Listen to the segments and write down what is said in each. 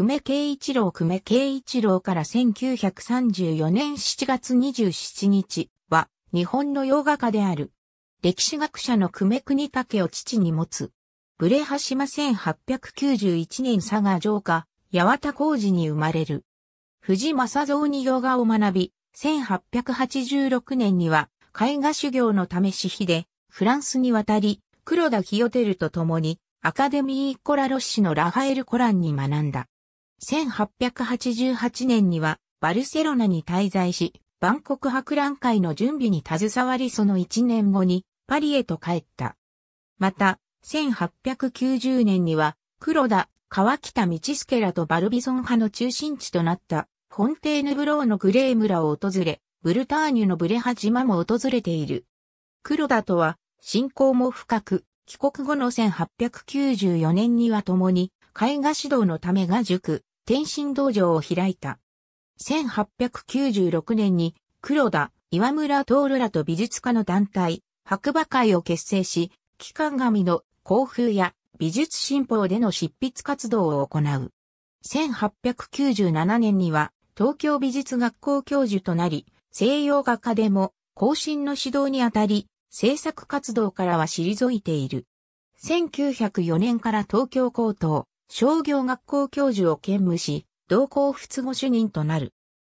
久米慶一郎久米慶一郎から1934年7月27日は日本の洋画家である。歴史学者の久米国武を父に持つ。ブレハ島1891年佐賀城下、八幡工事に生まれる。藤正造に洋画を学び、1886年には絵画修行のため私費でフランスに渡り、黒田清照と共にアカデミー・コラロッシのラファエル・コランに学んだ。1888年にはバルセロナに滞在し、万国博覧会の準備に携わりその1年後にパリへと帰った。また、1890年には黒田、川北道助らとバルビソン派の中心地となったフォンテーヌブローのグレー村を訪れ、ブルターニュのブレハ島も訪れている。黒田とは、信仰も深く、帰国後の1894年には共に、絵画指導のためが塾、天津道場を開いた。1896年に黒田、岩村徹らと美術家の団体、白馬会を結成し、期間紙の校風や美術新報での執筆活動を行う。1897年には東京美術学校教授となり、西洋画家でも更進の指導にあたり、制作活動からは退いている。1904年から東京高等商業学校教授を兼務し、同校都合主任となる。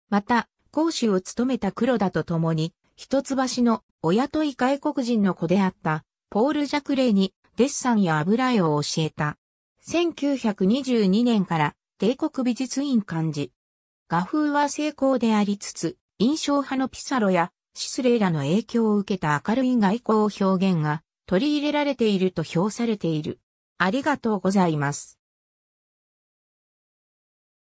また、講師を務めた黒田と共に、一橋の親とい外国人の子であったポール・ジャクレイにデッサンや油絵を教えた。1922年から帝国美術院幹事。画風は成功でありつつ、印象派のピサロやシスレイらの影響を受けた明るい外交表現が取り入れられていると評されている。ありがとうございます。